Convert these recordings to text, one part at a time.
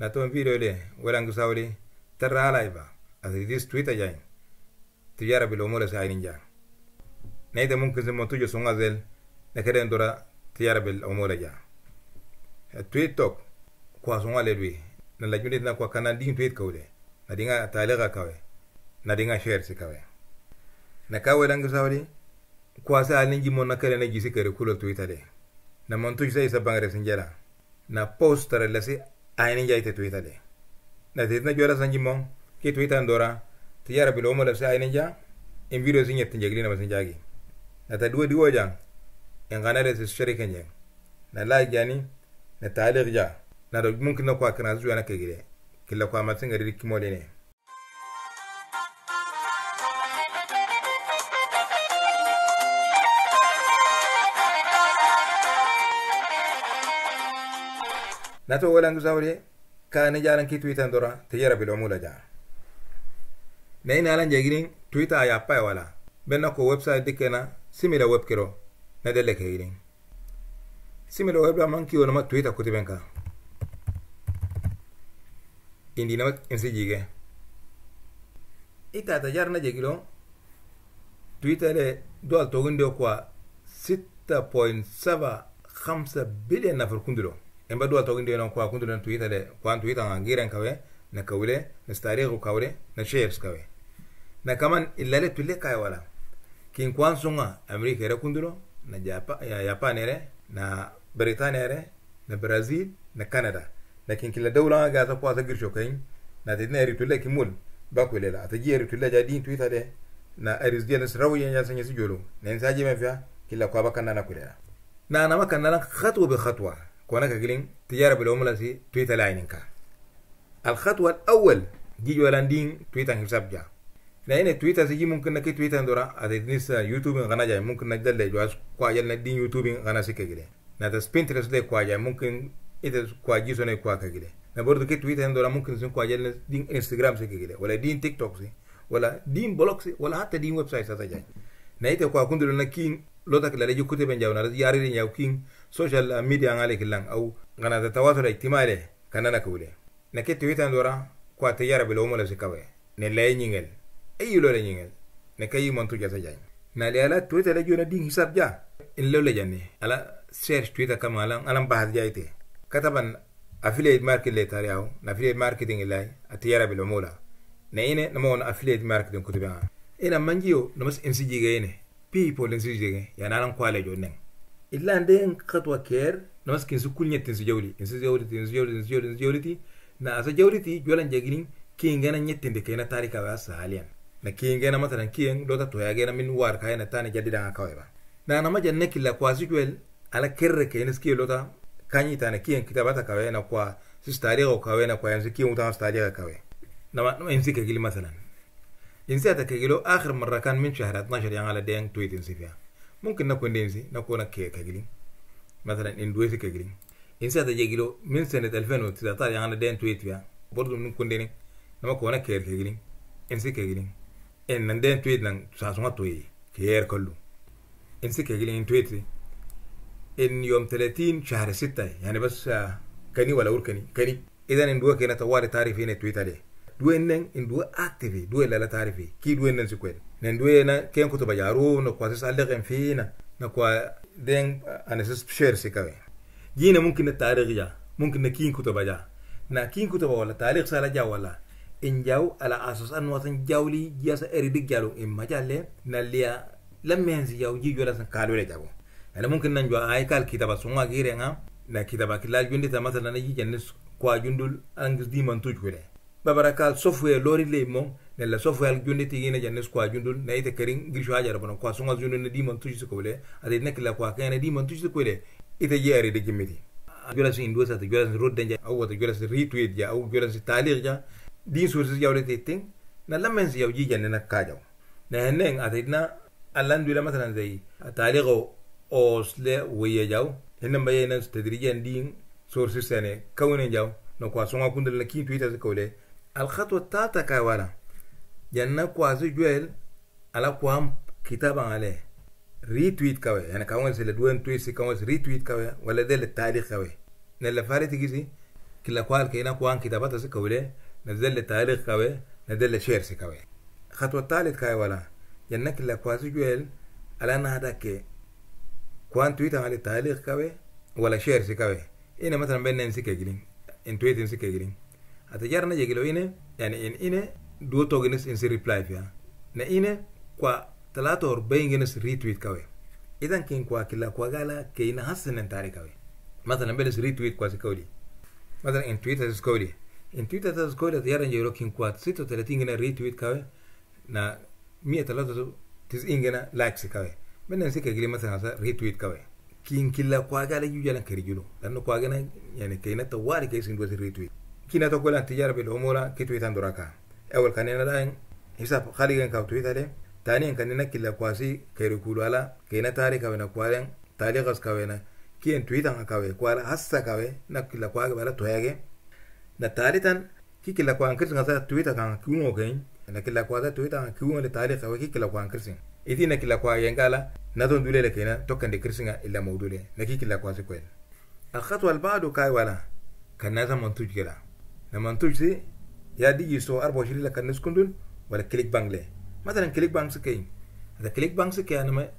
na ton video le walangu sawli tarra alaiba asiridis twitter jain tijara bil umur sa'inin jain naida mumkin zimmo tujo sungazel na keden dora tijara bil umur ja eh, twitok kwa sunga le lui na lajundi na kwa kana ding tweet kawle na dinga talega kawe na dinga share kawe na kawe langu sawli kwa sa alin jimmo na kare na jisi kare kulo twitter de na montujo sai sabangare sinjara na postare lasi jai ah, jaite tuita de na tetina jora sanji mong ki tuita ndora ti yara bilo mo lafse ainen ja in video sin yetin na masin jagi na ta duwe diwa jang in gana da su shirika jang na la jani na taalik ja na do mungkin na kwa kana zuwa na kegire kila kwa masin gari di kimo dene nato walanguza ka kane jaran ki twita ndora te yara bil umula ja ne ina lan jegini twita ya pa wala benna ko website dikena simila web kiro na delle ke irin simila web man ki wona ma twitter ko tibenka indi na ensi jige ita ta jarna jegilo twita le dual togende kwa 6.75 bilion nafar kundulo emba duwa togindi no kwa kundu na tuita de kwa tuita ngira nkawe na kawule na starigu kawule na shapes kawe na kaman illale tulle kai wala kin kwa sunga amerika era kundulo na japa ya japan era na britania era na brazil na canada na kin kila dawla ga ta kwa ta girsho kain na ta dinari tulle kimul ba ku la ta jiyar ja din tuita de na arizdian srawiyan ya sanya su jolo na in mafia kila kwa bakan na kulela na na makan na khatwa bi khatwa كونك جلين تجارة العملة سي تويتا لاينينكا الخطوة الأول جي ولاندين تويتر حساب جا لأن تويتا سيجي ممكن نكي تويتا دورا أتدنيس يوتيوب غنا جاي ممكن نجدل لي جواز كوا جل ندين يوتيوب غنا سيكا جلي نتس بنترس لي كوا جاي ممكن إذا كوا جيسو ني كوا كجلي نبردو كي تويتر دورا ممكن سن كوا جل دين انستغرام سي جلي ولا دين تيك توك سي ولا دين بلوك سي ولا حتى دين ويب سايت ساتا جاي نايتا كوا كندلو نكين lotaklaleju kutebe jaw na yarini yaw kin social media ngale kilang au ngana ta tawatu la ihtimale kanana kule na ke twitter ndora kwa tayara bila umola zikawe ne la yingel ayi lo la yingel ne kayi montu ja tajay na le ala twitter la jona ding hisab ja in lo la jani ala search twitter kama ala alam bahad ja kataban affiliate marketing le tariaw na affiliate marketing ilay atiyara bila umola ne ine na affiliate marketing kutubanga ina manjiyo no insiji gayene pipo len si jege yana lan kwale jo neng illa ande khatwa ker namas kin su kulnya tin su jawli in su jawli tin su jawli tin su jawli tin su jawli ti na sa jawli ti jolan jegini kin gana nyetin de kaina tarika ba sa halian na kin gana mataran kin dota to ya gana min war kaina tani jadida nga kawai ba na na majan ne killa kwa su jwel ala kerre kaina ski lota kanyi tana kin kitabata kawai na kwa su tarika kawai na kwa yanzu kin uta su tarika kawai na ma in sika gili masalan جنسياتك كجلو آخر مرة كان من شهر 12 يعني على دين تويت إنسي فيها ممكن نكون دينسي نكون كي كجلين مثلا إندويسي كجلين جنسياتك جيجلو من سنة 2019 يعني على دين تويت فيها برضو نكون ديني كونا كي كجلين إنسي كجلين إن ندين تويت نان ساسونا توي كير كلو إنسي كجلين تويت إن يوم 30 شهر 6 يعني بس آه، كني ولا أور كني كني إذا إندوه كنا تواري تعرفين تويت عليه duennen in due attivi due lala tarifi ki duennen si kwen nen due na ken kutu bajaru na kwa sis aldeqen fina na kwa den anesis share si kawe jina mungkin na tariq ya mungkin na kin kutu baja na kin kutu ba wala tariq sala ja wala in jaw ala asas an watan jawli jasa eridik jalu in majalle na liya lammen si jaw ji jola san kalu le jago ana mungkin nan jwa ay kal kitaba sunwa gire nga na kitaba kilal jundi ta na ji jannis kwa jundul angis diman tuj kure babarakal software lori lemon la software junde tigi na janne squa jundu na ite kerin grisho ajara bono kwa songa jundu ne dimon tuji se kobele ade nek la kwa kana dimon tuji se kobele ite yare de gimidi jolas in dosa te jolas road danja awu jola jolas retweet ja jola jolas talir ja din sources ya wala te ting na lamen si yaw jijan na kajaw na henen ate na alan dula masalan zai taligo osle wiya jaw henen baye nan tedrijan din sources sene kawnen jaw na kwa songa kundel na ki twitter se الخطوة الثالثة كايوالا جانا كوازي جويل على قوام كتابا عليه ريتويت كوي يعني كاون سيلا دوين تويسي كاون ريتويت كوي ولا ديل التاريخ كوي نلا فارتي جيزي كلا كوال كينا كوان كتابات سكولي نزل التاريخ كوي نزل شير سكوي خطوة الثالث كايوالا جانا كلا كوازي جويل على نهدك كوان تويت على التاريخ كوي ولا شير سكوي هنا مثلا بين نمسك جرين انتويت نمسك جرين ata jarna jegilo ine yani in ine duo togenes insi reply fia na ine kwa talato orbaingenes retweet kawe idan kin kwa kila kwa gala ke ina hasanen tari kawe mathalan beles retweet kwa sikauli mathalan in twitter sikauli in twitter ta sikauli ata jarna jegilo kin kwa sito talatingena retweet kawe na mia talato tisingena likes kawe benen sika gili mathalan sa retweet kawe kin kila kwa gala yujalan karijulo lanno kwa gana yani kainata wari kaisin duwa retweet kina to golan tijara bil umura kitu itan duraka awal kanena dai hisab khali gen ka tu le tani kanena killa kwasi kairu kulala kena tarika wena kwalen tali taligas kawena kien tu itan kawe kwala hassa kawe na kila kwage bala toyage na tan ki killa kwa ankirsin ngasa tuita kan kiungo gen na killa kwa za tuita kan kiungo le taliqa wa ki killa kwa ankirsin idi na killa kwa yengala na don dule le kaina tokkan de kirsinga illa mawdule na ki killa kwa kwen al khatwa al ba'du kai wala kan naza mantuj gala لما تجي يا دي يسو 24 لك الناس كندون ولا كليك بانك له مثلا كليك بانك سكين هذا كليك بانك سكين أنا يعني ما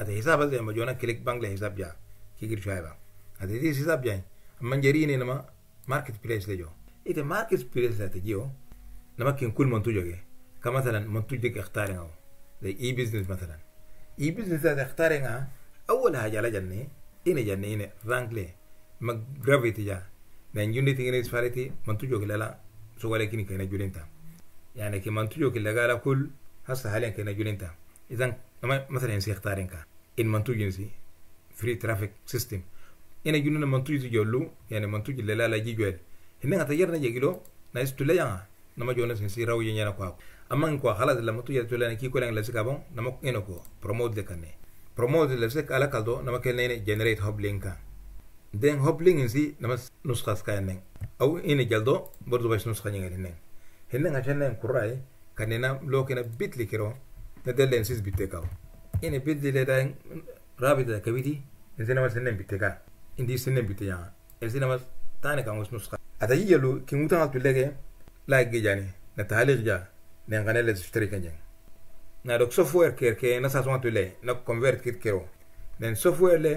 هذا حساب هذا لما يعني جونا كليك بانك له حساب جا كيكير شايبا هذا دي حساب جاي أما جريني نما ماركت بليس لجو إذا ماركت بليس لتجيو نما كين كل منتوجه كمثلا منتوج ديك اختارينه زي اي بزنس مثلا اي بزنس هذا اختارينه أول حاجة لجنة إني جنة إني رانك له ما جرافيتي جا nan junde tingene isfarete mantujo kilala sogale kini kena julenta yani ke mantujo kilagala kul hasa halen kena julenta idan مثلا سي اختارينكا ان منتوج سي free traffic system ina junina Mantujo ti jollu yani mantuji lela la jijwel hinna ngata yerna jegilo na no me nama jona sin si rawu yenya kwa amman kwa de la mantuji tula na ki ko lang la sikabon nama eno ko promote de kanne promote la sik ala kaldo nama kelne generate hub linka den hoplinginsi namas nuskaska neng au ini jaldo bordo bas nuska nyengeni neng hinneng hachen neng kurai kanina lokina bitli kiro na delen sis bitekao ini bitli le dang rabi da kawiti nsi namas neng biteka indi sinen biteya nsi namas tane kangus nuska ata yiyelu kingutan atulege laage jani na tahalik ja neng kanele shteri kanjeng na dok software kerke na saswan tule na convert kit kiro nen software le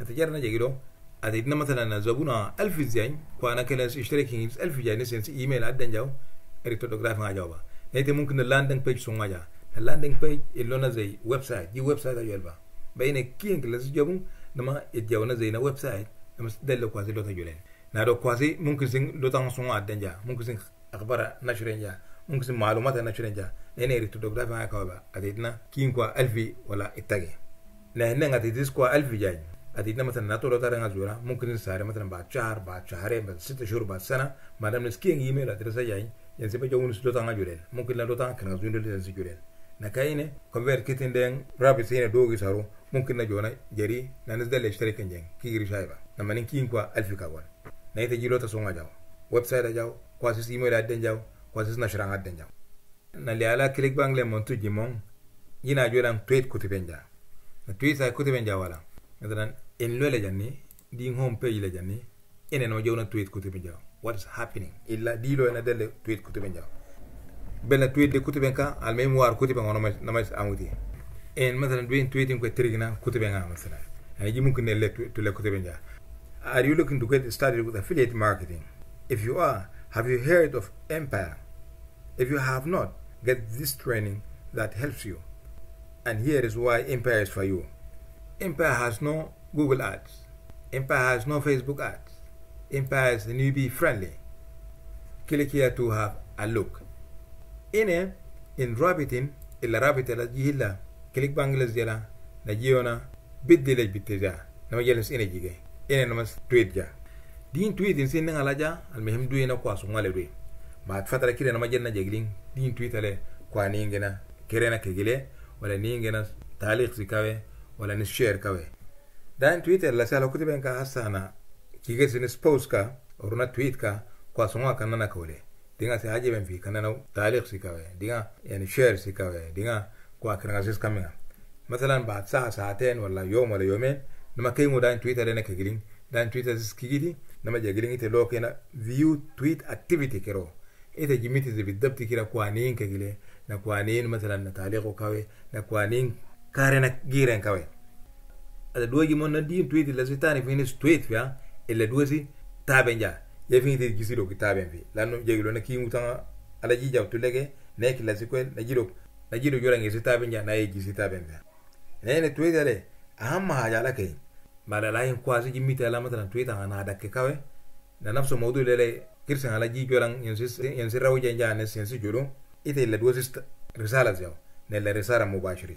ata jarna jegiro اتيتنا مثلا زبونا 1000 زين كوانا كلاس اشتركين 1000 جاي نسنس ايميل عدن جاو اريتوغراف ما جاوبا نيتي ممكن اللاندنج بيج سوما جا اللاندنج بيج اللونا زي ويب سايت دي ويب سايت اجلبا بين كين كلاس جابون نما اتجاونا زينا ويب سايت نمس دل كوازي لوتا جولين نادو كوازي ممكن سين لوتا سوما عدن جا ممكن سين اخبار نشرين جا ممكن سين معلومات نشرين جا نيني اريتوغراف ما كاوبا اتيتنا كين كوا 1000 ولا اتاغي لهنا اتيتس كوا 1000 جاي اديتنا مثلا ناتو لو تارنغا زورا ممكن نساري مثلا بعد شهر بعد شهرين بعد ست شهور بعد سنه ما دام نسكين ايميل ادريس جاي ينسي بجو نس لو تانغا جورين ممكن لا لو تانغا كنا زون لو تانغا جورين نكاينه كونفير كيتين دين رابي سينا دوغي سارو ممكن نجونا جري نانز دل اشتري كنجين كيغري شايبا نما نين كين كوا الف كاون نايتا جيلو تسونغا جاو ويب سايت جاو كواسيس ايميل ادن جاو كواسيس نشران ادن جاو naliala kilik bang le montu jimong yina jolan tweet kutubenja na tweet sa kutubenja wala مثلا In lo le janni home page le janni enen o jawna tweet kutube jaw what is happening illa lo ena dele tweet kutube jaw bella tweet de kutube ka al memoir kutube ngono namas amuti en mathalan bi tweeting ko trigna kutube nga mathalan ay jimun ko nelle tu le kutube jaw are you looking to get started with affiliate marketing if you are have you heard of empire if you have not get this training that helps you and here is why empire is for you empire has no Google Ads. Empire has no Facebook ads. Empire is the newbie friendly. Click here to have a look. In Ine in rabitin illa rabita la jihilla click bangles jela na jiona bidde la bitteja na jelens ine jige ine na mas tweet ja din tweet in sinna alaja al muhim duwe na kwasu ngale duwe ma fatara kire na majenna jagling, din tweet ale kwa ningena kirena kegile wala ningena talik zikawe, wala ni share kawe dan twitter la sala kuti ben ka asana kige sin spouse ka oruna tweet ka kwa songa kana kole dinga se haje ben fi kana na sikawe dinga yani share sikawe dinga kwa kana sis kaminga mathalan ba saa saaten wala yom wala yomen nama kengo dan twitter dena kegiling dan twitter sis kigidi nama jagiling ite lo kena view tweet activity kero ite jimiti ze bidabti kira kwa nin kegile na kwa nin mathalan na taliqo kawe na kwa nin kare na giren kawe ate dua gi mon na din tweet la sitani fini tweet ya ele dua si taben ja ye fini de gisi do kitaben fi lanu je gilo na kimu tanga ala ji jaw tulege ne ki la sikwen na jiro na jiro jora ngi sitaben ja na ye gisi taben ja ne ne tweet ale ahamma haja la kai mala la yin kwasi ji mita la mata tweet ana da ke kawe na nafsu mawdu lele kirsan ala ji joran yansi yansi rawo janja ne si joro ite la dua si risala jaw ne la risala mubashiri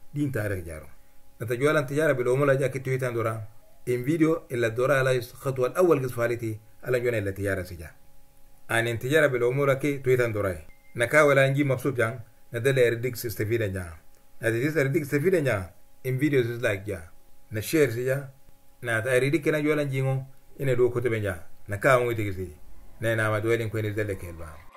دين جارو نتجوال أن تجارة بالأمولة جاك تويتان دورا إن فيديو إلا الدورا لا خطوة الأول قد فالتي ألا جونا إلا تجارة سجا أن إن تجارة بالأمولة كي تويتان دورا نكاول أنجي مبسوط جان ندل إرديك سيستفيدا جان نتجيس إرديك سيستفيدا جان إن فيديو سيسلاك جان نشير سجا ناتا إرديك نجوال أنجيمو إن دو كتب جان نكاول أنجي تجيسي نينا ما دوالين كوين إردالك البام